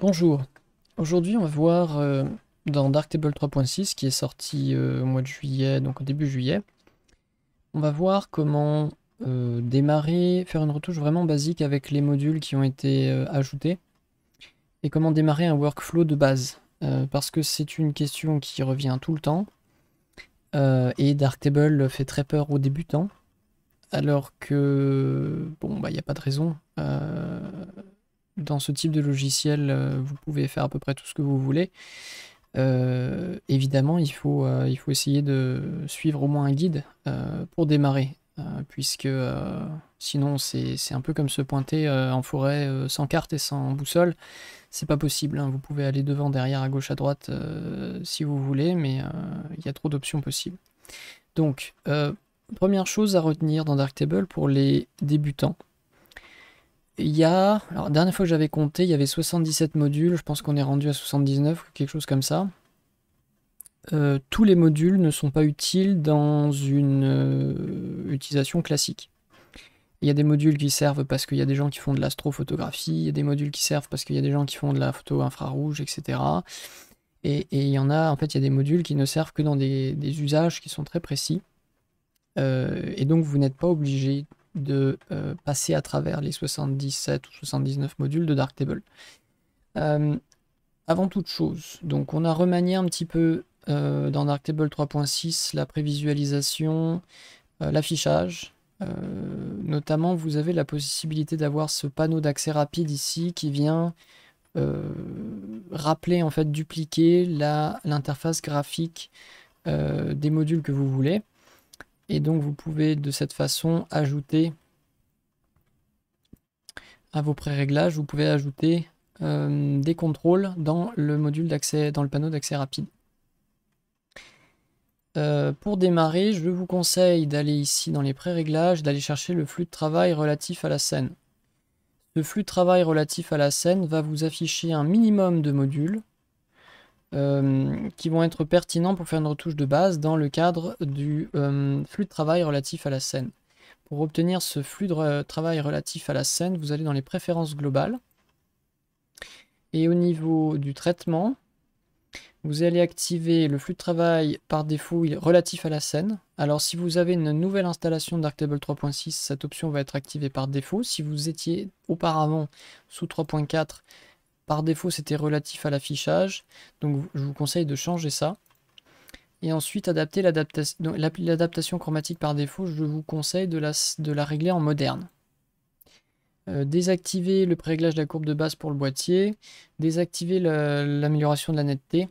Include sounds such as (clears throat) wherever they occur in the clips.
Bonjour, aujourd'hui on va voir euh, dans Darktable 3.6 qui est sorti euh, au mois de juillet, donc au début juillet, on va voir comment euh, démarrer, faire une retouche vraiment basique avec les modules qui ont été ajoutés et comment démarrer un workflow de base parce que c'est une question qui revient tout le temps et Darktable fait très peur aux débutants alors que bon bah il n'y a pas de raison dans ce type de logiciel, euh, vous pouvez faire à peu près tout ce que vous voulez. Euh, évidemment, il faut, euh, il faut essayer de suivre au moins un guide pour démarrer, puisque sinon c'est un peu comme se pointer en forêt sans carte et sans boussole. C'est pas possible, hein. vous pouvez aller devant, derrière, à gauche, à droite si vous voulez, mais il y a trop d'options possibles. Donc, première chose à retenir dans Darktable pour les débutants, il y a, alors dernière fois que j'avais compté, il y avait 77 modules, je pense qu'on est rendu à 79 quelque chose comme ça. Euh, tous les modules ne sont pas utiles dans une euh, utilisation classique. Il y a des modules qui servent parce qu'il y a des gens qui font de l'astrophotographie, il y a des modules qui servent parce qu'il y a des gens qui font de la photo infrarouge, etc. Et, il y en a, en fait, il y a des modules qui ne servent que dans des, usages qui sont très précis. Euh, et donc, vous n'êtes pas obligé de euh, passer à travers les 77 ou 79 modules de Darktable. Euh, avant toute chose, donc on a remanié un petit peu euh, dans Darktable 3.6 la prévisualisation, l'affichage. notamment, vous avez la possibilité d'avoir ce panneau d'accès rapide ici qui vient rappeler, en fait, dupliquer l'interface graphique des modules que vous voulez. Et donc, vous pouvez de cette façon ajouter à vos pré-réglages, vous pouvez ajouter euh, des contrôles dans le module d'accès, dans le panneau d'accès rapide. Euh, pour démarrer, je vous conseille d'aller ici dans les pré-réglages, d'aller chercher le flux de travail relatif à la scène. Ce flux de travail relatif à la scène va vous afficher un minimum de modules euh, qui vont être pertinents pour faire une retouche de base dans le cadre du euh, flux de travail relatif à la scène. Pour obtenir ce flux de euh, travail relatif à la scène, vous allez dans les préférences globales. Et au niveau du traitement, vous allez activer le flux de travail par défaut relatif à la scène. Alors si vous avez une nouvelle installation d'Arctable 3.6, cette option va être activée par défaut. Si vous étiez auparavant sous 3.4, par défaut, c'était relatif à l'affichage. Donc, je vous conseille de changer ça. Et ensuite, adapter l'adaptation chromatique par défaut, je vous conseille de la, régler en moderne. Euh, désactiver le pré-réglage de la courbe de base pour le boîtier. Désactiver l'amélioration de la netteté.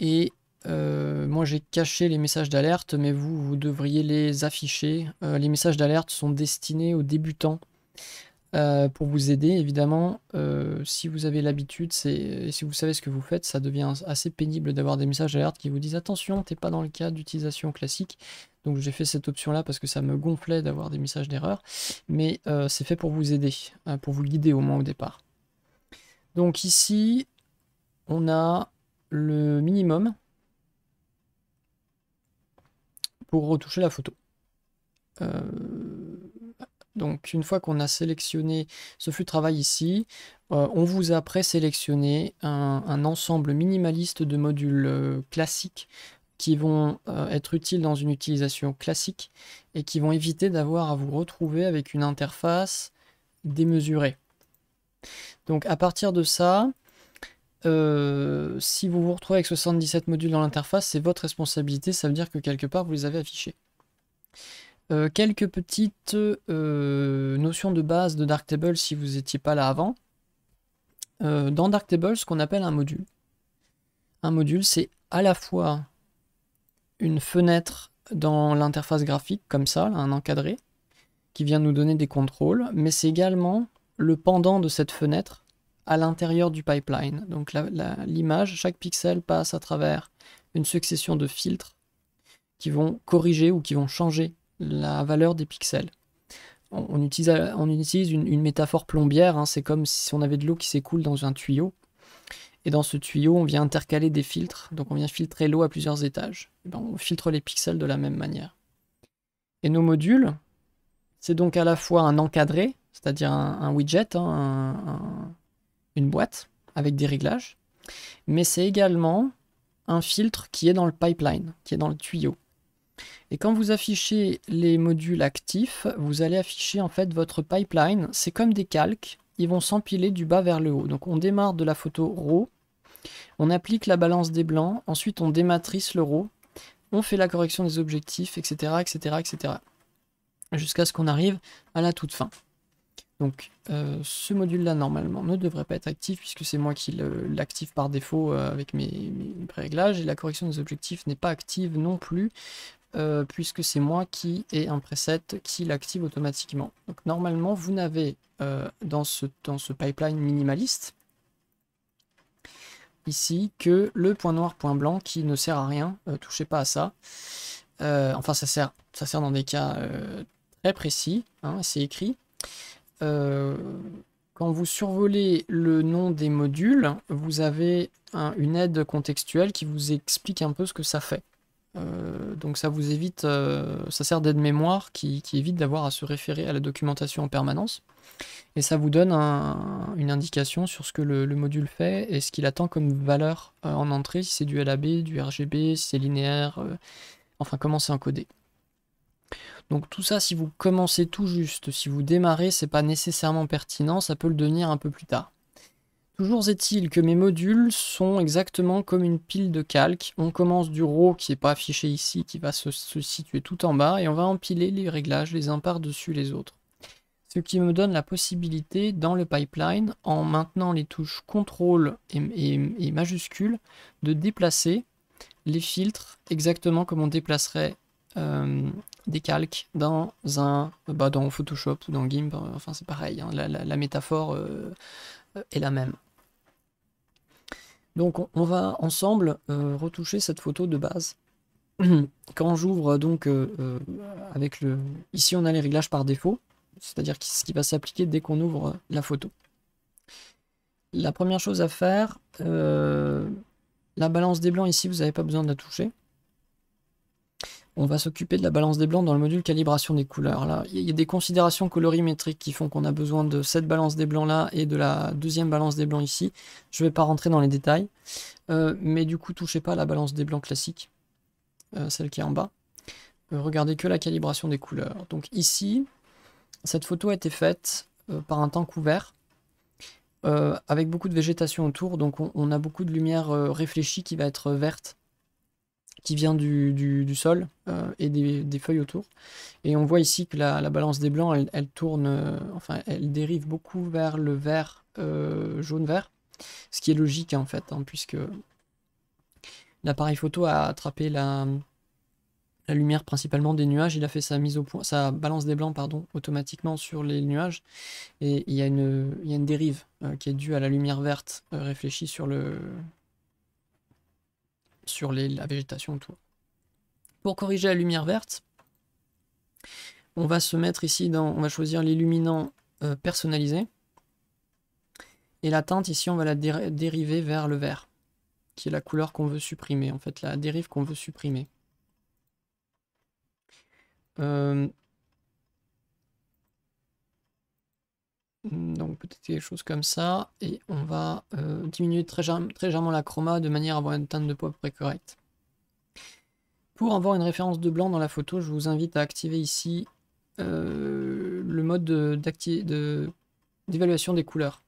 Et euh, moi j'ai caché les messages d'alerte, mais vous, vous devriez les afficher. Euh, les messages d'alerte sont destinés aux débutants euh, pour vous aider. Évidemment, euh, si vous avez l'habitude, c'est si vous savez ce que vous faites, ça devient assez pénible d'avoir des messages d'alerte qui vous disent attention, t'es pas dans le cas d'utilisation classique. Donc j'ai fait cette option là parce que ça me gonflait d'avoir des messages d'erreur, mais euh, c'est fait pour vous aider, hein, pour vous guider au moins au départ. Donc ici, on a le minimum pour retoucher la photo. Euh, donc une fois qu'on a sélectionné ce flux de travail ici, euh, on vous a présélectionné un, un, ensemble minimaliste de modules euh, classiques qui vont euh, être utiles dans une utilisation classique et qui vont éviter d'avoir à vous retrouver avec une interface démesurée. Donc à partir de ça, si vous vous retrouvez avec 77 modules dans l'interface, c'est votre responsabilité, ça veut dire que quelque part vous les avez affichés. Euh, quelques petites euh, notions de base de Darktable si vous n'étiez pas là avant. Euh, dans Darktable, ce qu'on appelle un module. Un module, c'est à la fois une fenêtre dans l'interface graphique, comme ça, un encadré, qui vient nous donner des contrôles, mais c'est également le pendant de cette fenêtre à l'intérieur du pipeline. Donc l'image, chaque pixel passe à travers une succession de filtres qui vont corriger ou qui vont changer la valeur des pixels. On, utilise, une, métaphore plombière, hein. c'est comme si on avait de l'eau qui s'écoule dans un tuyau. Et dans ce tuyau, on vient intercaler des filtres, donc on vient filtrer l'eau à plusieurs étages. Ben, on filtre les pixels de la même manière. Et nos modules, c'est donc à la fois un encadré, c'est-à-dire un, widget, hein, une boîte avec des réglages, mais c'est également un filtre qui est dans le pipeline, qui est dans le tuyau. Et quand vous affichez les modules actifs, vous allez afficher en fait votre pipeline. C'est comme des calques, ils vont s'empiler du bas vers le haut. Donc on démarre de la photo RAW, on applique la balance des blancs, ensuite on dématrice le RAW, on fait la correction des objectifs, etc. etc., etc. jusqu'à ce qu'on arrive à la toute fin. Donc euh, ce module-là, normalement, ne devrait pas être actif, puisque c'est moi qui l'active par défaut euh, avec mes, pré réglages, et la correction des objectifs n'est pas active non plus, euh, puisque c'est moi qui ai un preset qui l'active automatiquement. Donc normalement, vous n'avez euh, dans, ce, ce pipeline minimaliste ici que le point noir, point blanc qui ne sert à rien, euh, touchez pas à ça. enfin, ça sert, ça sert dans des cas très précis, hein, c'est écrit. quand vous survolez le nom des modules, vous avez une aide contextuelle qui vous explique un peu ce que ça fait. Euh, donc ça vous évite, euh, ça sert d'aide-mémoire qui, évite d'avoir à se référer à la documentation en permanence. Et ça vous donne une indication sur ce que le, module fait et ce qu'il attend comme valeur euh, en entrée, si c'est du LAB, du RGB, si c'est linéaire, enfin comment c'est encodé. Donc tout ça, si vous commencez tout juste, si vous démarrez, c'est pas nécessairement pertinent, ça peut le devenir un peu plus tard. Toujours est-il que mes modules sont exactement comme une pile de calques. On commence du RAW qui n'est pas affiché ici, qui va se, situer tout en bas, et on va empiler les réglages les uns par-dessus les autres. Ce qui me donne la possibilité, dans le pipeline, en maintenant les touches CTRL et, majuscule, de déplacer les filtres exactement comme on déplacerait euh, des calques dans un bah, Photoshop ou dans GIMP, enfin c'est pareil, hein. la, métaphore euh, est la même. Donc on va ensemble euh, retoucher cette photo de base. (clears throat) Quand j'ouvre donc euh, euh, avec le... Ici on a les réglages par défaut, c'est-à-dire ce qui va s'appliquer dès qu'on ouvre la photo. La première chose à faire, la balance des blancs ici vous n'avez pas besoin de la toucher. On va s'occuper de la balance des blancs dans le module calibration des couleurs. Là, il y a des considérations colorimétriques qui font qu'on a besoin de cette balance des blancs là et de la deuxième balance des blancs ici. Je ne vais pas rentrer dans les détails, euh, mais du coup, touchez pas à la balance des blancs classique, euh, celle qui est en bas. Euh, regardez que la calibration des couleurs. Donc ici, cette photo a été faite par un temps couvert. avec beaucoup de végétation autour, donc on, a beaucoup de lumière réfléchie qui va être verte qui vient du, sol euh, et des, feuilles autour. Et on voit ici que la, balance des blancs, elle, tourne, euh, enfin, elle dérive beaucoup vers le vert, euh, jaune-vert, ce qui est logique hein, en fait, hein, puisque l'appareil photo a attrapé la, lumière principalement des nuages. Il a fait sa mise au point, sa balance des blancs pardon, automatiquement sur les nuages. Et il y a une, une dérive qui est due à la lumière verte réfléchie sur le, sur la végétation, autour. Pour corriger la lumière verte, on va se mettre ici dans, on va choisir l'illuminant euh, personnalisé. Et la teinte ici, on va la dériver vers le vert, qui est la couleur qu'on veut supprimer, en fait la dérive qu'on veut supprimer. Euh, Mm, donc peut-être quelque chose comme ça. Et on va euh, diminuer très, très, légèrement la chroma de manière à avoir une teinte de peau à peu près correcte. Pour avoir une référence de blanc dans la photo, je vous invite à activer ici euh, le mode d'évaluation des couleurs.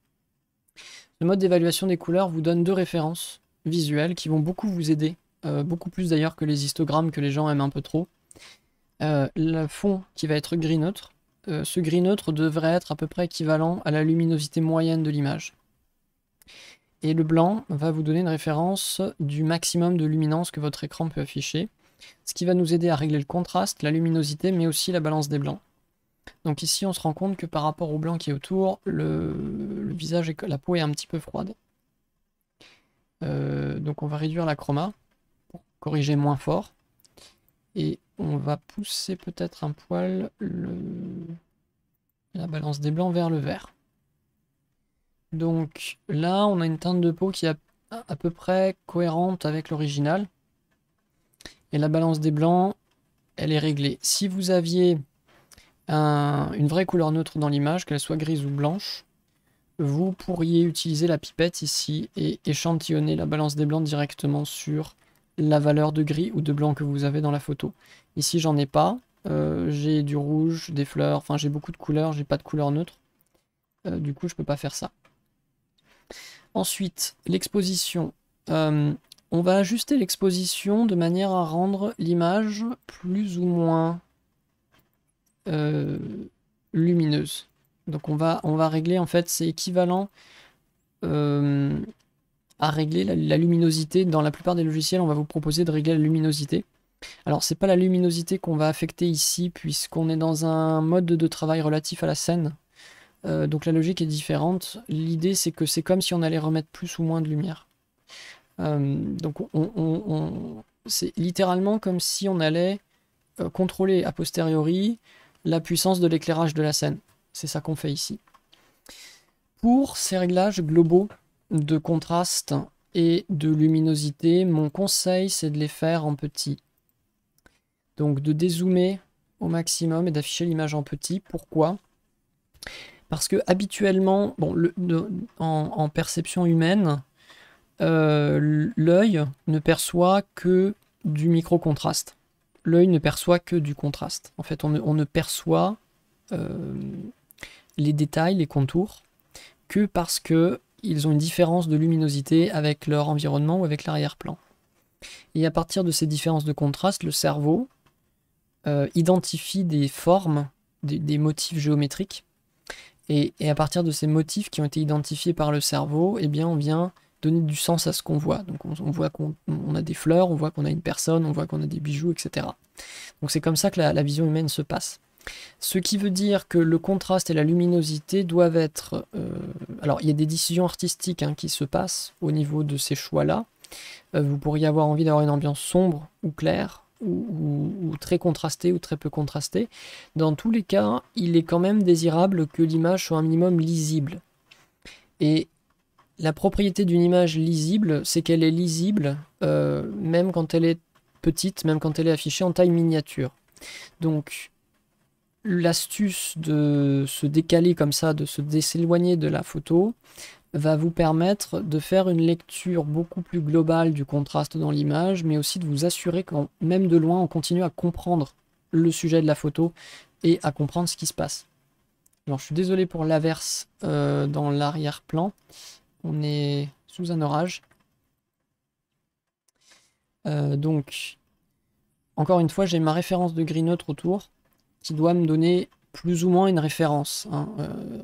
Le mode d'évaluation des couleurs vous donne deux références visuelles qui vont beaucoup vous aider, euh, beaucoup plus d'ailleurs que les histogrammes que les gens aiment un peu trop. le fond qui va être gris neutre, euh, ce gris neutre devrait être à peu près équivalent à la luminosité moyenne de l'image. Et le blanc va vous donner une référence du maximum de luminance que votre écran peut afficher, ce qui va nous aider à régler le contraste, la luminosité, mais aussi la balance des blancs. Donc ici, on se rend compte que par rapport au blanc qui est autour, le, visage et la peau est un petit peu froide. Euh, donc on va réduire la chroma pour corriger moins fort. Et on va pousser peut-être un poil le, la balance des blancs vers le vert. Donc là, on a une teinte de peau qui est à peu près cohérente avec l'original. Et la balance des blancs, elle est réglée. Si vous aviez une vraie couleur neutre dans l'image, qu'elle soit grise ou blanche, vous pourriez utiliser la pipette ici et échantillonner la balance des blancs directement sur la valeur de gris ou de blanc que vous avez dans la photo. Ici, j'en ai pas. Euh, j'ai du rouge, des fleurs, enfin j'ai beaucoup de couleurs, j'ai pas de couleurs neutres. Euh, du coup, je peux pas faire ça. Ensuite, l'exposition. Euh, on va ajuster l'exposition de manière à rendre l'image plus ou moins lumineuse. Donc on va, on va régler, en fait, c'est équivalent à régler la luminosité. Dans la plupart des logiciels, on va vous proposer de régler la luminosité. Alors, c'est pas la luminosité qu'on va affecter ici, puisqu'on est dans un mode de travail relatif à la scène. Euh, donc la logique est différente. L'idée, c'est que c'est comme si on allait remettre plus ou moins de lumière. Euh, donc, on, c'est littéralement comme si on allait euh, contrôler a posteriori la puissance de l'éclairage de la scène. C'est ça qu'on fait ici. Pour ces réglages globaux de contraste et de luminosité, mon conseil, c'est de les faire en petit. Donc de dézoomer au maximum et d'afficher l'image en petit. Pourquoi Parce que habituellement, bon, en, perception humaine, euh, l'œil ne perçoit que du micro-contraste. L'œil ne perçoit que du contraste. En fait, on ne, perçoit euh, les détails, les contours, que parce que ils ont une différence de luminosité avec leur environnement ou avec l'arrière-plan. Et à partir de ces différences de contraste, le cerveau, euh, identifie des formes, des, motifs géométriques. Et, à partir de ces motifs qui ont été identifiés par le cerveau, eh bien, on vient donner du sens à ce qu'on voit. Donc on, voit qu'on a des fleurs, on voit qu'on a une personne, on voit qu'on a des bijoux, etc. Donc c'est comme ça que la, vision humaine se passe. Ce qui veut dire que le contraste et la luminosité doivent être... Euh, alors il y a des décisions artistiques hein, qui se passent au niveau de ces choix-là. Euh, vous pourriez avoir envie d'avoir une ambiance sombre ou claire, ou, très contrasté ou très peu contrasté. Dans tous les cas, il est quand même désirable que l'image soit un minimum lisible. Et la propriété d'une image lisible, c'est qu'elle est lisible euh, même quand elle est petite, même quand elle est affichée en taille miniature. Donc l'astuce de se décaler comme ça, de se déséloigner de la photo, va vous permettre de faire une lecture beaucoup plus globale du contraste dans l'image, mais aussi de vous assurer que même de loin, on continue à comprendre le sujet de la photo et à comprendre ce qui se passe. Alors, je suis désolé pour l'averse euh, dans l'arrière-plan. On est sous un orage. Euh, donc, encore une fois, j'ai ma référence de gris neutre autour qui doit me donner plus ou moins une référence. Hein, euh,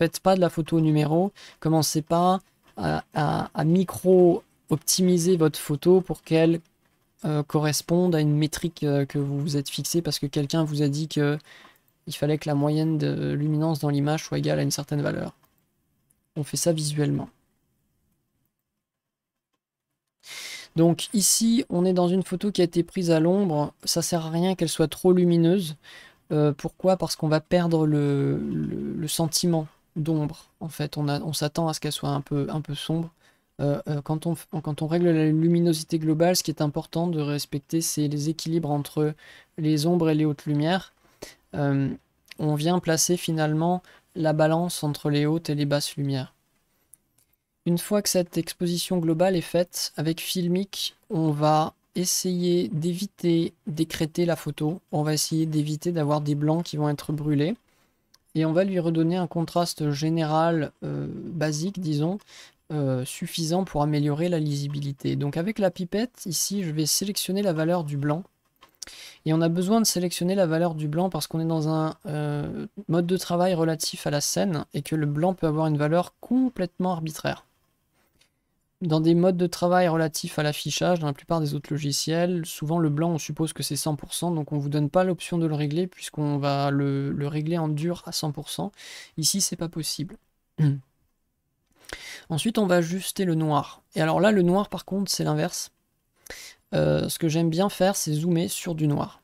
Faites pas de la photo au numéro. Commencez pas à, micro-optimiser votre photo pour qu'elle euh, corresponde à une métrique euh, que vous vous êtes fixée parce que quelqu'un vous a dit que il fallait que la moyenne de luminance dans l'image soit égale à une certaine valeur. On fait ça visuellement. Donc ici, on est dans une photo qui a été prise à l'ombre. Ça sert à rien qu'elle soit trop lumineuse. Euh, pourquoi Parce qu'on va perdre le sentiment d'ombre, en fait. On, s'attend à ce qu'elle soit un peu, sombre. Euh, euh, quand, on, règle la luminosité globale, ce qui est important de respecter, c'est les équilibres entre les ombres et les hautes lumières. Euh, on vient placer finalement la balance entre les hautes et les basses lumières. Une fois que cette exposition globale est faite, avec Filmic, on va essayer d'éviter d'écréter la photo. On va essayer d'éviter d'avoir des blancs qui vont être brûlés et on va lui redonner un contraste général euh, basique, disons, euh, suffisant pour améliorer la lisibilité. Donc avec la pipette, ici, je vais sélectionner la valeur du blanc. Et on a besoin de sélectionner la valeur du blanc parce qu'on est dans un euh, mode de travail relatif à la scène et que le blanc peut avoir une valeur complètement arbitraire. Dans des modes de travail relatifs à l'affichage, dans la plupart des autres logiciels, souvent le blanc, on suppose que c'est 100%, donc on ne vous donne pas l'option de le régler puisqu'on va le, régler en dur à 100%. Ici, c'est pas possible. (clears throat) Ensuite, on va ajuster le noir. Et alors là, le noir, par contre, c'est l'inverse. Euh, ce que j'aime bien faire, c'est zoomer sur du noir.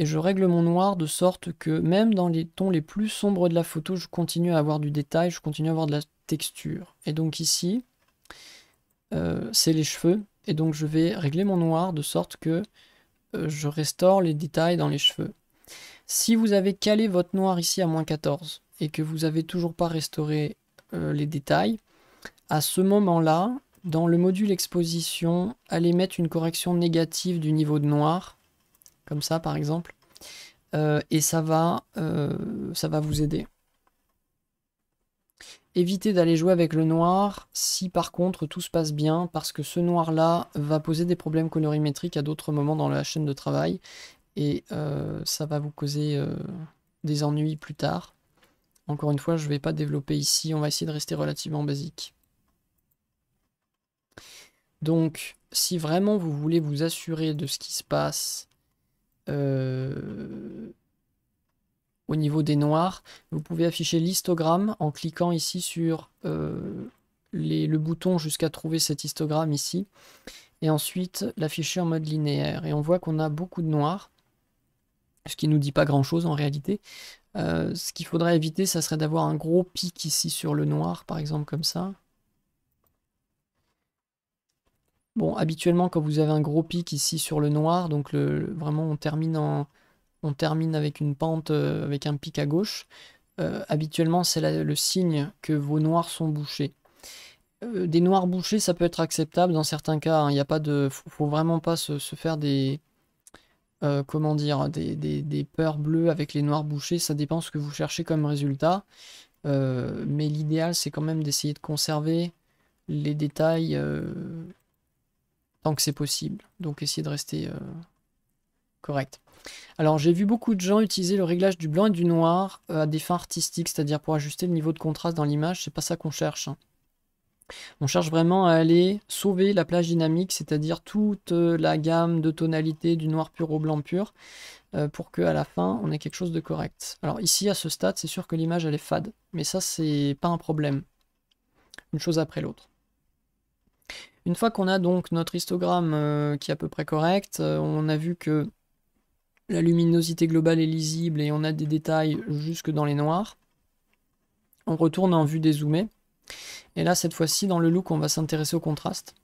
Et je règle mon noir de sorte que même dans les tons les plus sombres de la photo, je continue à avoir du détail, je continue à avoir de la texture. Et donc ici, euh, c'est les cheveux. Et donc je vais régler mon noir de sorte que euh, je restaure les détails dans les cheveux. Si vous avez calé votre noir ici à moins 14 et que vous n'avez toujours pas restauré euh, les détails, à ce moment-là, dans le module exposition, allez mettre une correction négative du niveau de noir, comme ça par exemple, et ça va, ça va vous aider. Évitez d'aller jouer avec le noir si par contre tout se passe bien, parce que ce noir-là va poser des problèmes colorimétriques à d'autres moments dans la chaîne de travail, et euh, ça va vous causer euh, des ennuis plus tard. Encore une fois, je ne vais pas développer ici, on va essayer de rester relativement basique. Donc, si vraiment vous voulez vous assurer de ce qui se passe, euh, au niveau des noirs. Vous pouvez afficher l'histogramme en cliquant ici sur euh, le bouton jusqu'à trouver cet histogramme ici. Et ensuite l'afficher en mode linéaire. Et on voit qu'on a beaucoup de noirs, ce qui nous dit pas grand chose en réalité. Euh, ce qu'il faudrait éviter, ça serait d'avoir un gros pic ici sur le noir, par exemple comme ça. Bon, habituellement, quand vous avez un gros pic ici sur le noir, donc le, vraiment on termine en, on termine avec une pente, euh, avec un pic à gauche, euh, habituellement c'est le signe que vos noirs sont bouchés. Euh, des noirs bouchés, ça peut être acceptable dans certains cas. Hein. Il n'y a pas de, faut, vraiment pas se, faire des, comment dire, des, peurs bleues avec les noirs bouchés. Ça dépend ce que vous cherchez comme résultat. mais l'idéal, c'est quand même d'essayer de conserver les détails tant que c'est possible. Donc essayer de rester correct. Alors j'ai vu beaucoup de gens utiliser le réglage du blanc et du noir euh, à des fins artistiques, c'est-à-dire pour ajuster le niveau de contraste dans l'image, c'est pas ça qu'on cherche. Hein. On cherche vraiment à aller sauver la plage dynamique, c'est-à-dire toute euh, la gamme de tonalités du noir pur au blanc pur, euh, pour qu'à la fin on ait quelque chose de correct. Alors ici à ce stade c'est sûr que l'image elle est fade, mais ça c'est pas un problème. Une chose après l'autre. Une fois qu'on a donc notre histogramme qui est à peu près correct, on a vu que la luminosité globale est lisible et on a des détails jusque dans les noirs. On retourne en vue dézoomée. Et là, cette fois-ci, dans le look, on va s'intéresser au contraste.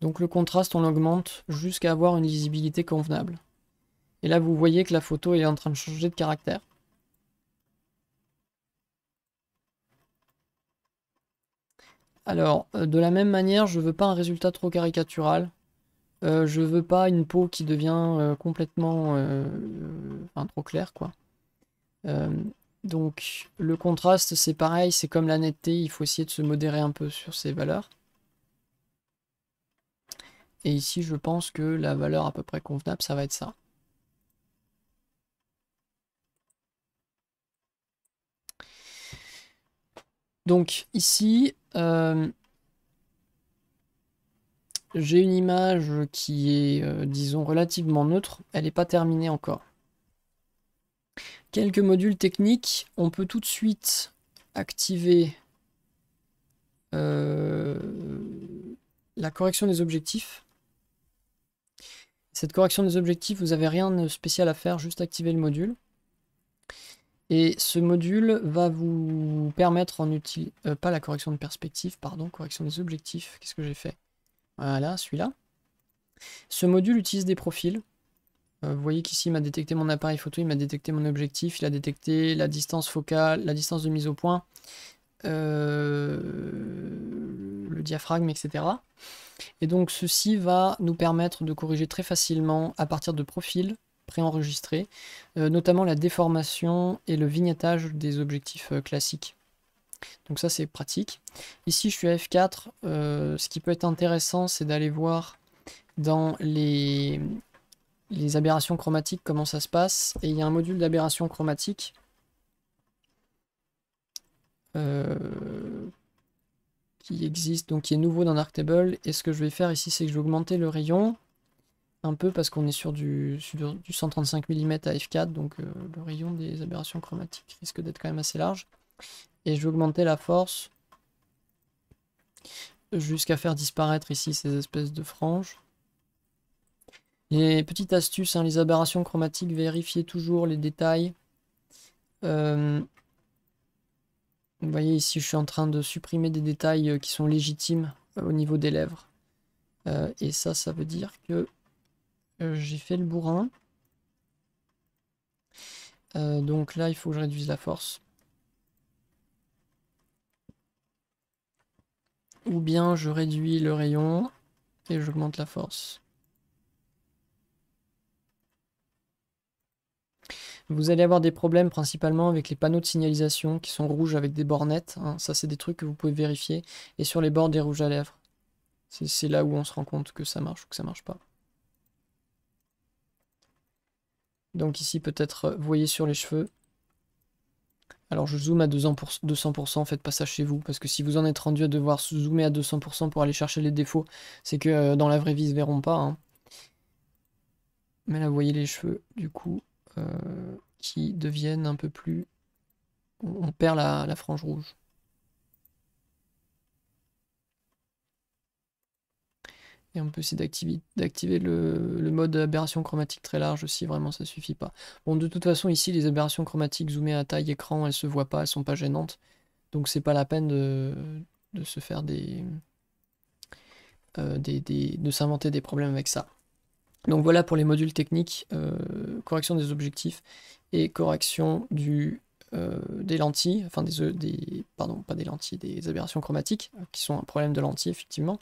Donc le contraste, on l'augmente jusqu'à avoir une lisibilité convenable. Et là, vous voyez que la photo est en train de changer de caractère. Alors, euh, de la même manière, je ne veux pas un résultat trop caricatural. Euh, je ne veux pas une peau qui devient euh, complètement euh, trop claire, quoi. donc le contraste, c'est pareil, c'est comme la netteté, il faut essayer de se modérer un peu sur ces valeurs. Et ici, je pense que la valeur à peu près convenable, ça va être ça. Donc ici, j'ai une image qui est, euh, disons, relativement neutre. Elle n'est pas terminée encore. Quelques modules techniques. On peut tout de suite activer euh, la correction des objectifs. Cette correction des objectifs, vous n'avez rien de spécial à faire, juste activer le module. Et ce module va vous permettre en utile... Euh, pas la correction de perspective, pardon, correction des objectifs. Qu'est-ce que j'ai fait voilà, celui-là. Ce module utilise des profils. Euh, vous voyez qu'ici, il m'a détecté mon appareil photo, il m'a détecté mon objectif, il a détecté la distance focale, la distance de mise au point, euh, le diaphragme, etc. Et donc, ceci va nous permettre de corriger très facilement à partir de profils préenregistrés, euh, notamment la déformation et le vignettage des objectifs classiques. Donc ça c'est pratique. Ici je suis à F4, euh, ce qui peut être intéressant c'est d'aller voir dans les, les aberrations chromatiques comment ça se passe. Et il y a un module d'aberration chromatique euh, qui existe, donc qui est nouveau dans Darktable. Et ce que je vais faire ici c'est que je vais augmenter le rayon un peu parce qu'on est sur du, du 135 mm à F4, donc euh, le rayon des aberrations chromatiques risque d'être quand même assez large. Et je vais augmenter la force jusqu'à faire disparaître ici ces espèces de franges. Et petite astuce, hein, les aberrations chromatiques, vérifiez toujours les détails. Euh, vous voyez ici, je suis en train de supprimer des détails euh, qui sont légitimes euh, au niveau des lèvres. et ça, ça veut dire que j'ai fait le bourrin. donc là, il faut que je réduise la force. Ou bien je réduis le rayon et j'augmente la force. Vous allez avoir des problèmes principalement avec les panneaux de signalisation qui sont rouges avec des bornettes. Hein. Ça, c'est des trucs que vous pouvez vérifier. Et sur les bords des rouges à lèvres. C'est là où on se rend compte que ça marche ou que ça marche pas. Donc ici, peut-être, euh, voyez sur les cheveux. Alors je zoome à 200%, faites pas ça chez vous, parce que si vous en êtes rendu à devoir zoomer à 200% pour aller chercher les défauts, c'est que euh, dans la vraie vie, ils se verront pas. Hein. Mais là, vous voyez les cheveux, du coup, euh, qui deviennent un peu plus... On perd la frange rouge. Et on peut essayer d'activer le, mode aberration chromatique très large si vraiment ça suffit pas. Bon, de toute façon, ici, les aberrations chromatiques zoomées à taille écran, elles se voient pas, elles sont pas gênantes. Donc c'est pas la peine de, se faire euh, des, de s'inventer des problèmes avec ça. Donc voilà pour les modules techniques, euh, correction des objectifs et correction du euh, des lentilles, enfin des, des, pardon, pas des lentilles, des aberrations chromatiques, euh, qui sont un problème de lentilles effectivement.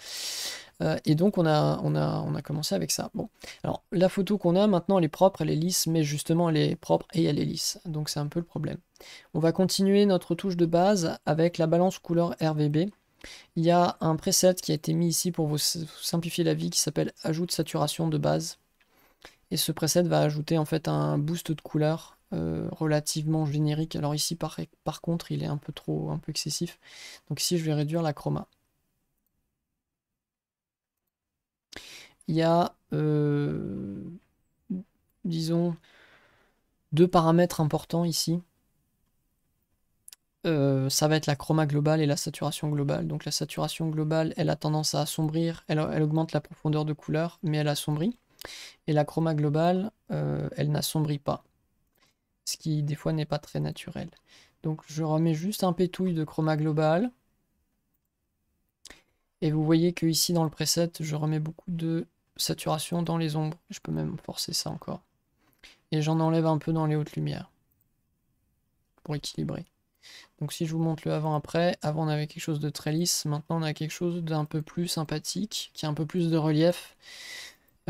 Euh, et donc on a, on, a, on a commencé avec ça. Bon, alors la photo qu'on a maintenant, elle est propre, elle est lisse, mais justement elle est propre et elle est lisse, donc c'est un peu le problème. On va continuer notre touche de base avec la balance couleur RVB. Il y a un preset qui a été mis ici pour vous simplifier la vie qui s'appelle ajoute saturation de base. Et ce preset va ajouter en fait un boost de couleur euh, relativement générique. Alors ici, par, contre, il est un peu trop, un peu excessif. Donc ici, je vais réduire la chroma. Il y a, euh, disons, deux paramètres importants ici. Euh, ça va être la chroma globale et la saturation globale. Donc la saturation globale, elle a tendance à assombrir, elle, elle augmente la profondeur de couleur, mais elle assombrit. Et la chroma globale, elle n'assombrit pas ce qui des fois n'est pas très naturel. Donc je remets juste un pétouille de chroma global. Et vous voyez que ici dans le preset, je remets beaucoup de saturation dans les ombres. Je peux même forcer ça encore. Et j'en enlève un peu dans les hautes lumières. Pour équilibrer. Donc si je vous montre le avant-après, avant on avait quelque chose de très lisse, maintenant on a quelque chose d'un peu plus sympathique, qui a un peu plus de relief.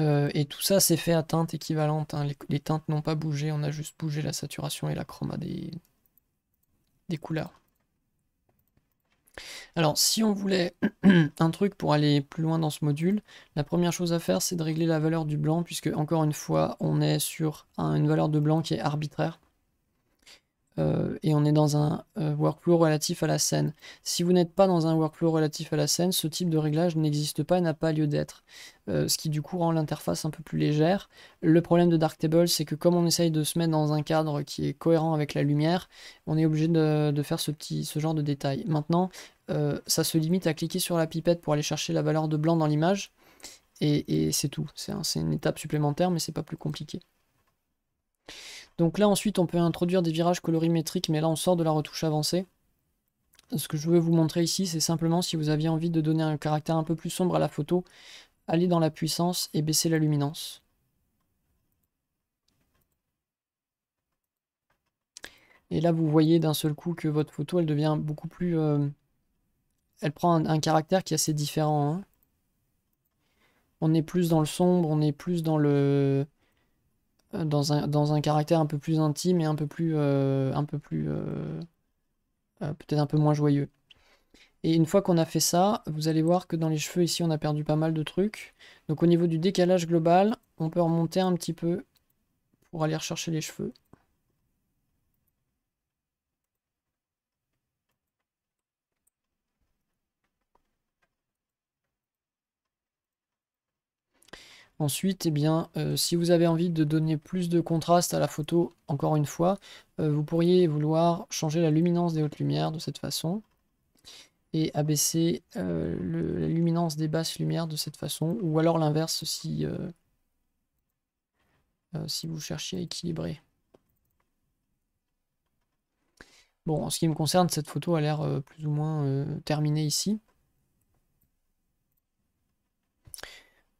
Euh, et tout ça c'est fait à teinte équivalente. Hein. Les, teintes n'ont pas bougé, on a juste bougé la saturation et la chroma des couleurs. Alors, si on voulait (clears throat) un truc pour aller plus loin dans ce module, la première chose à faire, c'est de régler la valeur du blanc, puisque encore une fois, on est sur une valeur de blanc qui est arbitraire. Euh, et on est dans un euh, workflow relatif à la scène. Si vous n'êtes pas dans un workflow relatif à la scène, ce type de réglage n'existe pas et n'a pas lieu d'être, euh, ce qui du coup rend l'interface un peu plus légère. Le problème de Darktable, c'est que comme on essaye de se mettre dans un cadre qui est cohérent avec la lumière, on est obligé de, faire ce, petit, ce genre de détails. Maintenant, ça se limite à cliquer sur la pipette pour aller chercher la valeur de blanc dans l'image, et, et c'est tout. C'est une étape supplémentaire, mais c'est pas plus compliqué. Donc là ensuite on peut introduire des virages colorimétriques, mais là on sort de la retouche avancée. Ce que je veux vous montrer ici, c'est simplement si vous aviez envie de donner un caractère un peu plus sombre à la photo, aller dans la puissance et baisser la luminance. Et là, vous voyez d'un seul coup que votre photo, elle devient beaucoup plus... Euh, elle prend un, caractère qui est assez différent. Hein. On est plus dans le sombre, on est plus dans le... Euh, dans un, dans un caractère un peu plus intime et un peu plus, euh, un peu plus euh, peut-être un peu moins joyeux. Et une fois qu'on a fait ça, vous allez voir que dans les cheveux ici, on a perdu pas mal de trucs. Donc au niveau du décalage global, on peut remonter un petit peu pour aller rechercher les cheveux. Ensuite, eh bien, euh, si vous avez envie de donner plus de contraste à la photo, encore une fois, euh, vous pourriez vouloir changer la luminance des hautes lumières de cette façon et abaisser euh, la luminance des basses lumières de cette façon, ou alors l'inverse si, si vous cherchez à équilibrer. Bon, en ce qui me concerne, cette photo a l'air plus ou moins terminée ici.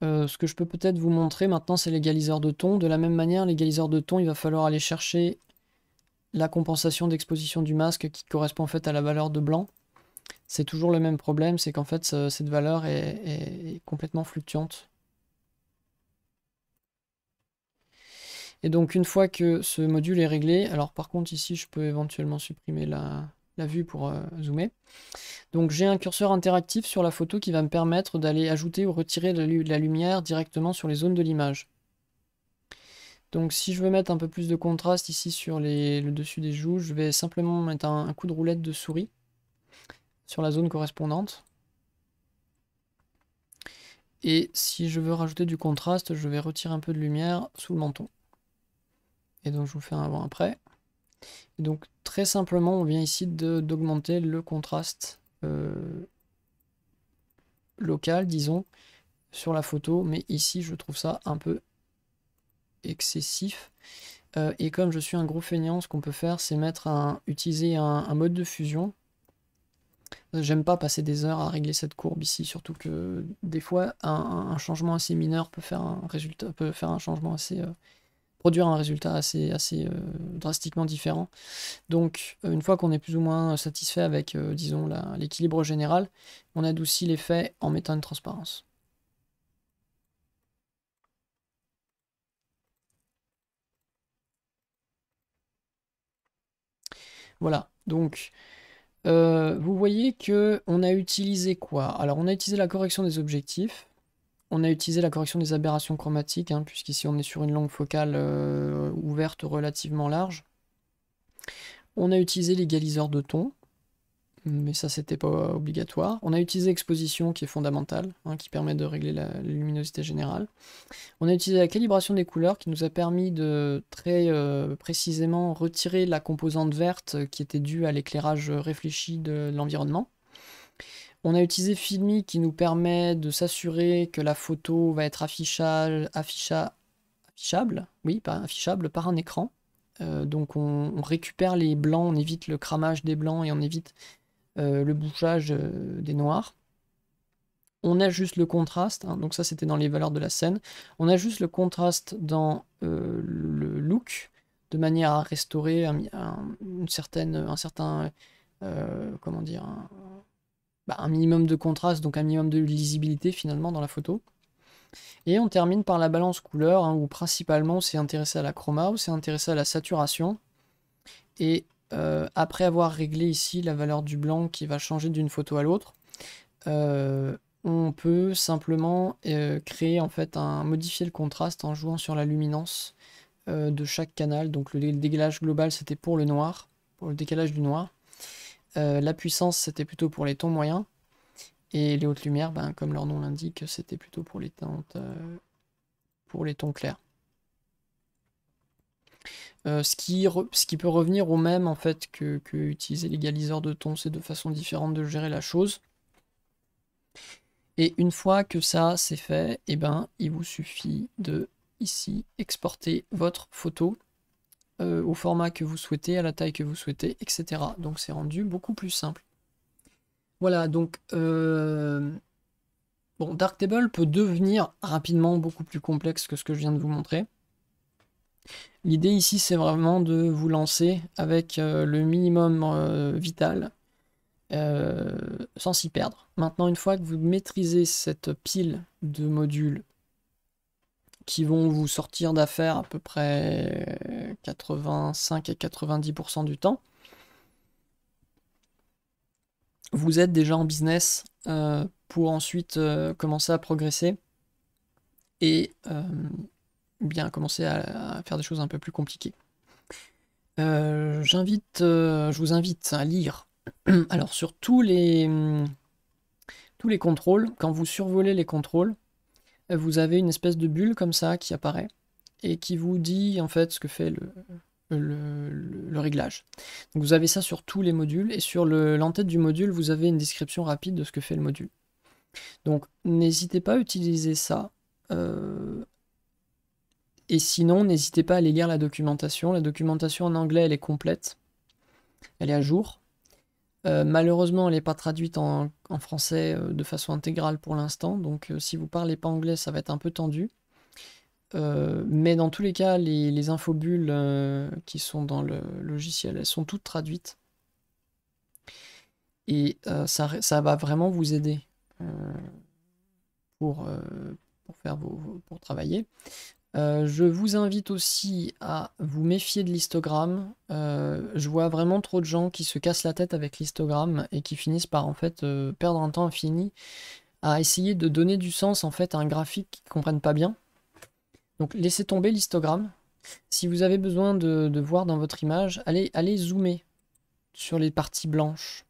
Euh, ce que je peux peut-être vous montrer maintenant, c'est l'égaliseur de ton. De la même manière, l'égaliseur de ton, il va falloir aller chercher la compensation d'exposition du masque qui correspond en fait à la valeur de blanc. C'est toujours le même problème, c'est qu'en fait, cette valeur est complètement fluctuante. Et donc une fois que ce module est réglé, alors par contre ici je peux éventuellement supprimer la, la vue pour euh, zoomer. Donc j'ai un curseur interactif sur la photo qui va me permettre d'aller ajouter ou retirer de la lumière directement sur les zones de l'image. Donc si je veux mettre un peu plus de contraste ici sur le dessus des joues, je vais simplement mettre un, un coup de roulette de souris sur la zone correspondante. Et si je veux rajouter du contraste, je vais retirer un peu de lumière sous le menton. Et donc je vous fais un avant-après. Donc très simplement, on vient ici d'augmenter le contraste euh, local, disons, sur la photo. Mais ici, je trouve ça un peu excessif. Euh, et comme je suis un gros feignant, ce qu'on peut faire, c'est mettre un, utiliser un, mode de fusion. J'aime pas passer des heures à régler cette courbe ici, surtout que des fois, un, changement assez mineur peut faire un résultat, peut faire un changement assez euh, produire un résultat assez, assez euh, drastiquement différent. Donc, euh, une fois qu'on est plus ou moins euh, satisfait avec, disons, l'équilibre général, on adoucit l'effet en mettant une transparence. Voilà, donc vous voyez que on a utilisé quoi Alors on a utilisé la correction des objectifs, on a utilisé la correction des aberrations chromatiques, hein, puisqu'ici on est sur une longue focale euh, ouverte relativement large. On a utilisé l'égaliseur de ton, mais ça c'était pas obligatoire. On a utilisé exposition qui est fondamentale, hein, qui permet de régler la, luminosité générale. On a utilisé la calibration des couleurs qui nous a permis de très euh, précisément retirer la composante verte qui était due à l'éclairage réfléchi de l'environnement. On a utilisé Filmi qui nous permet de s'assurer que la photo va être affichable, oui, par, affichable par un écran. Euh, donc on, récupère les blancs, on évite le cramage des blancs et on évite euh, le bouchage euh, des noirs. On ajuste le contraste, hein, donc ça c'était dans les valeurs de la scène. On ajuste le contraste dans le look de manière à restaurer un, une certaine, un certain, comment dire, bah, un minimum de contraste, donc un minimum de lisibilité finalement dans la photo. Et on termine par la balance couleur, hein, où principalement on s'est intéressé à la chroma, on s'est intéressé à la saturation. Et euh, après avoir réglé ici la valeur du blanc qui va changer d'une photo à l'autre, euh, on peut simplement euh, créer en fait un modifier le contraste en jouant sur la luminance de chaque canal. Donc le décalage global c'était pour le noir, pour le décalage du noir. Euh, la puissance, c'était plutôt pour les tons moyens. Et les hautes lumières, ben, comme leur nom l'indique, c'était plutôt pour les euh, pour les tons clairs. Euh, ce, qui peut revenir au même en fait que, utiliser l'égaliseur de tons, c'est de façon différente de gérer la chose. Et une fois que ça c'est fait, eh ben, il vous suffit de ici exporter votre photo euh, au format que vous souhaitez, à la taille que vous souhaitez, etc. Donc c'est rendu beaucoup plus simple. Voilà, donc euh, bon, Darktable peut devenir rapidement beaucoup plus complexe que ce que je viens de vous montrer. L'idée ici, c'est vraiment de vous lancer avec euh, le minimum vital sans s'y perdre. Maintenant, une fois que vous maîtrisez cette pile de modules qui vont vous sortir d'affaires à peu près 85 et 90% du temps, vous êtes déjà en business euh, pour ensuite euh, commencer à progresser et euh, bien commencer à, faire des choses un peu plus compliquées. J'invite, je vous invite à lire. (clears throat) Alors sur tous les tous les contrôles, quand vous survolez les contrôles, vous avez une espèce de bulle comme ça qui apparaît et qui vous dit en fait ce que fait le, réglage. vous avez ça sur tous les modules et sur l'entête du module, vous avez une description rapide de ce que fait le module. Donc n'hésitez pas à utiliser ça. Euh, et sinon, n'hésitez pas à aller lire la documentation. La documentation en anglais, elle est complète. Elle est à jour. Euh, malheureusement, elle n'est pas traduite en, français euh, de façon intégrale pour l'instant, donc euh, si vous parlez pas anglais, ça va être un peu tendu. mais dans tous les cas, les, les infobules qui sont dans le logiciel, elles sont toutes traduites. Et ça, ça, va vraiment vous aider pour, faire vos, pour travailler. Euh, je vous invite aussi à vous méfier de l'histogramme. Euh, je vois vraiment trop de gens qui se cassent la tête avec l'histogramme et qui finissent par en fait euh, perdre un temps infini à essayer de donner du sens en fait à un graphique qu'ils comprennent pas bien. Donc laissez tomber l'histogramme. Si vous avez besoin de, de, voir dans votre image, allez, allez zoomer sur les parties blanches.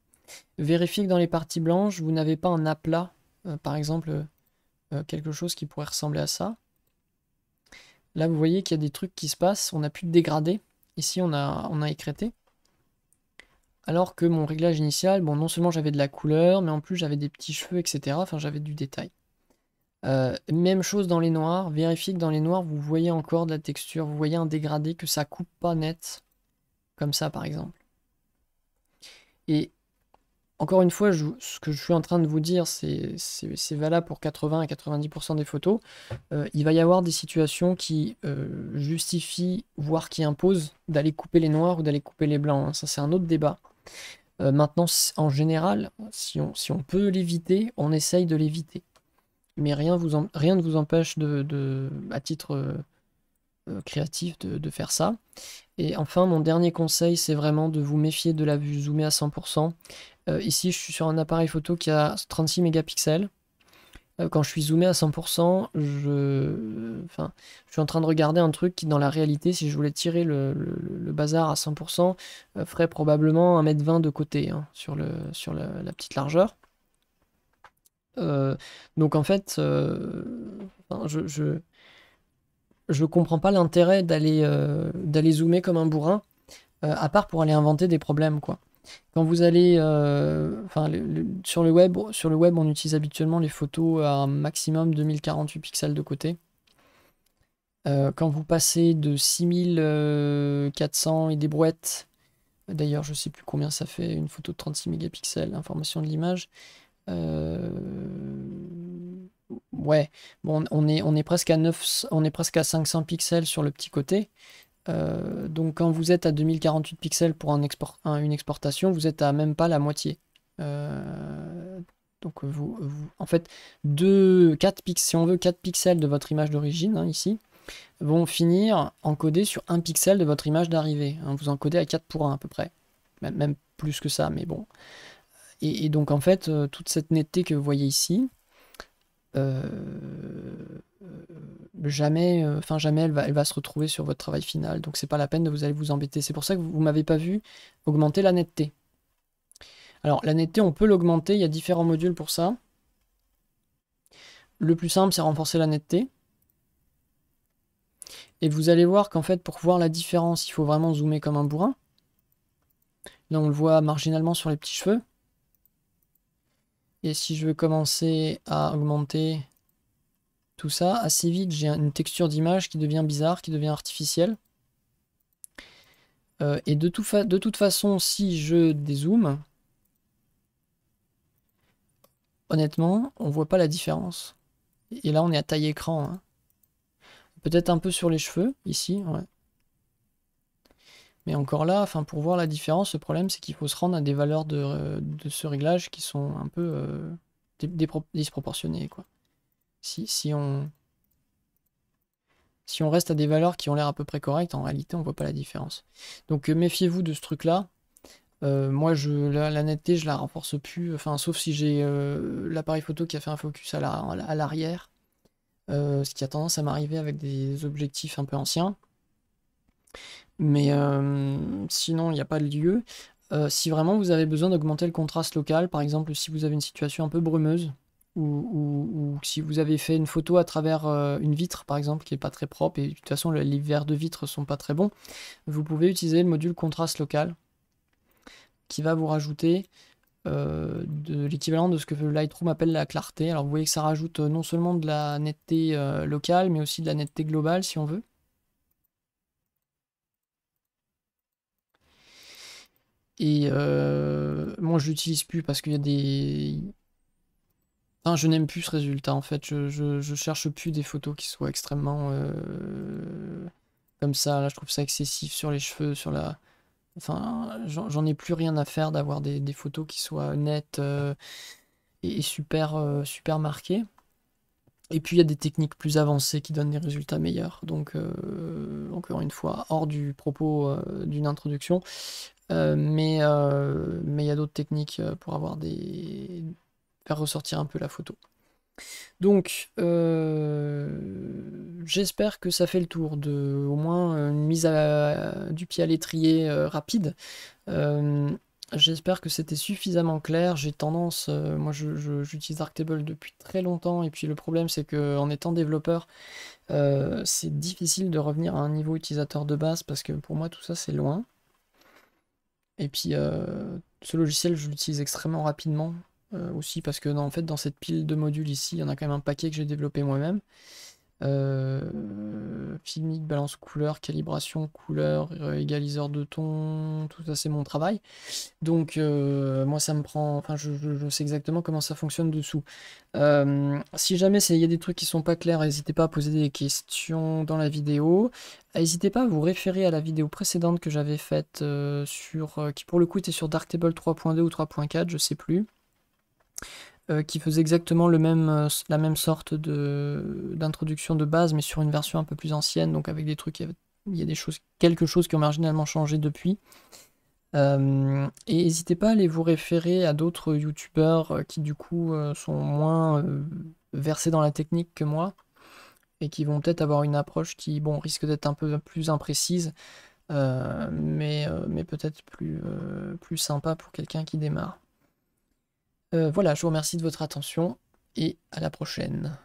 Vérifiez que dans les parties blanches, vous n'avez pas un aplat, par exemple quelque chose qui pourrait ressembler à ça. Là, vous voyez qu'il y a des trucs qui se passent. On n'a plus de dégradé. Ici, on a, on a écrété. Alors que mon réglage initial, bon, non seulement j'avais de la couleur, mais en plus j'avais des petits cheveux, etc. Enfin, j'avais du détail. Euh, même chose dans les noirs. Vérifiez que dans les noirs, vous voyez encore de la texture. Vous voyez un dégradé, que ça coupe pas net. Comme ça, par exemple. Et encore une fois, ce que je suis en train de vous dire, c'est valable pour 80 à 90% des photos. Euh, il va y avoir des situations qui euh, justifient, voire qui imposent, d'aller couper les noirs ou d'aller couper les blancs. Hein. Ça, c'est un autre débat. Euh, maintenant, en général, si on, peut l'éviter, on essaye de l'éviter. Mais rien, ne vous empêche, de, de à titre euh, créatif de, faire ça. Et enfin, mon dernier conseil, c'est vraiment de vous méfier de la vue zoomée à 100%. Euh, ici, je suis sur un appareil photo qui a 36 mégapixels. Euh, quand je suis zoomé à 100%, je... Enfin, je suis en train de regarder un truc qui, dans la réalité, si je voulais tirer le, bazar à 100%, ferait probablement 1m20 de côté hein, sur, le, sur la, petite largeur. donc en fait, je je comprends pas l'intérêt d'aller euh, d'aller zoomer comme un bourrin, euh, à part pour aller inventer des problèmes, quoi. Quand vous allez, euh, enfin, sur le web, sur le web, on utilise habituellement les photos à un maximum 2048 pixels de côté. quand vous passez de 6400 et des brouettes, d'ailleurs, je sais plus combien ça fait une photo de 36 mégapixels, information de l'image ouais, bon, on est, on est presque à 9, on est presque à 500 pixels sur le petit côté. Euh, donc quand vous êtes à 2048 pixels pour un export, une exportation, vous êtes à même pas la moitié. Euh, donc vous, en fait, 2, 4 pixels, si on veut 4 pixels de votre image d'origine hein, ici, vont finir encodés sur 1 pixel de votre image d'arrivée. Hein. vous encodez à 4 pour 1 à peu près, même, plus que ça, mais bon. et donc en fait, euh, toute cette netteté que vous voyez ici, euh, jamais, euh, enfin jamais elle va, se retrouver sur votre travail final. Donc c'est pas la peine de vous aller vous embêter. C'est pour ça que vous, vous m'avez pas vu augmenter la netteté. Alors la netteté, on peut l'augmenter. Il y a différents modules pour ça. Le plus simple, c'est renforcer la netteté. Et vous allez voir qu'en fait, pour voir la différence, il faut vraiment zoomer comme un bourrin. Là, on le voit marginalement sur les petits cheveux. Et si je veux commencer à augmenter tout ça, assez vite, j'ai une texture d'image qui devient bizarre, qui devient artificielle. Euh, et de, toute façon, si je dézoome, honnêtement, on ne voit pas la différence. Et là, on est à taille écran. Hein. Peut-être un peu sur les cheveux, ici, ouais. Mais encore là, enfin pour voir la différence, le problème c'est qu'il faut se rendre à des valeurs de, euh, ce réglage qui sont un peu euh, disproportionnées. Quoi. Si, si, on, si on reste à des valeurs qui ont l'air à peu près correctes, en réalité on ne voit pas la différence. Donc euh, méfiez-vous de ce truc-là. moi, je, la, netteté, je la renforce plus, enfin, sauf si j'ai l'appareil photo qui a fait un focus à l'arrière, ce qui a tendance à m'arriver avec des objectifs un peu anciens. Mais euh, sinon, il n'y a pas de lieu. Euh, si vraiment vous avez besoin d'augmenter le contraste local, par exemple si vous avez une situation un peu brumeuse, ou, si vous avez fait une photo à travers euh, une vitre par exemple qui n'est pas très propre et de toute façon les verres de vitre sont pas très bons, vous pouvez utiliser le module contraste local qui va vous rajouter de l'équivalent de ce que Lightroom appelle la clarté. Alors vous voyez que ça rajoute non seulement de la netteté locale mais aussi de la netteté globale si on veut. Et euh, moi, je l'utilise plus parce qu'il y a des... Enfin, je n'aime plus ce résultat, en fait. Je, cherche plus des photos qui soient extrêmement... Euh, comme ça, là, je trouve ça excessif sur les cheveux, sur la... Enfin, j'en ai plus rien à faire d'avoir des, photos qui soient nettes euh, et, super, super marquées. Et puis il y a des techniques plus avancées qui donnent des résultats meilleurs. Donc, encore une fois, hors du propos d'une introduction, euh, euh, mais il y a d'autres techniques euh, pour avoir des faire ressortir un peu la photo. Donc j'espère que ça fait le tour de au moins une mise à, du pied à l'étrier rapide. J'espère que c'était suffisamment clair. J'ai tendance, moi j'utilise Arctable depuis très longtemps, et puis le problème c'est qu'en étant développeur, c'est difficile de revenir à un niveau utilisateur de base parce que pour moi tout ça c'est loin. Et puis euh, ce logiciel, je l'utilise extrêmement rapidement euh, aussi parce que en fait, dans cette pile de modules ici, il y en a quand même un paquet que j'ai développé moi-même. Euh, filmique, balance couleur, calibration couleur, euh, égaliseur de ton, tout ça c'est mon travail. Donc euh, moi ça me prend, enfin je, sais exactement comment ça fonctionne dessous. si jamais il y a des trucs qui sont pas clairs, n'hésitez pas à poser des questions dans la vidéo. N'hésitez pas à vous référer à la vidéo précédente que j'avais faite sur, qui pour le coup était sur Darktable 3.2 ou 3.4, je sais plus. Euh, qui faisait exactement le même, euh, la même sorte d'introduction de, base, mais sur une version un peu plus ancienne, donc avec des trucs, il y a des choses, quelque chose qui ont marginalement changé depuis. Euh, et n'hésitez pas à aller vous référer à d'autres youtubeurs qui du coup sont moins versés dans la technique que moi et qui vont peut-être avoir une approche qui bon risque d'être un peu plus imprécise mais, mais peut-être plus, plus sympa pour quelqu'un qui démarre. Euh, voilà, je vous remercie de votre attention et à la prochaine.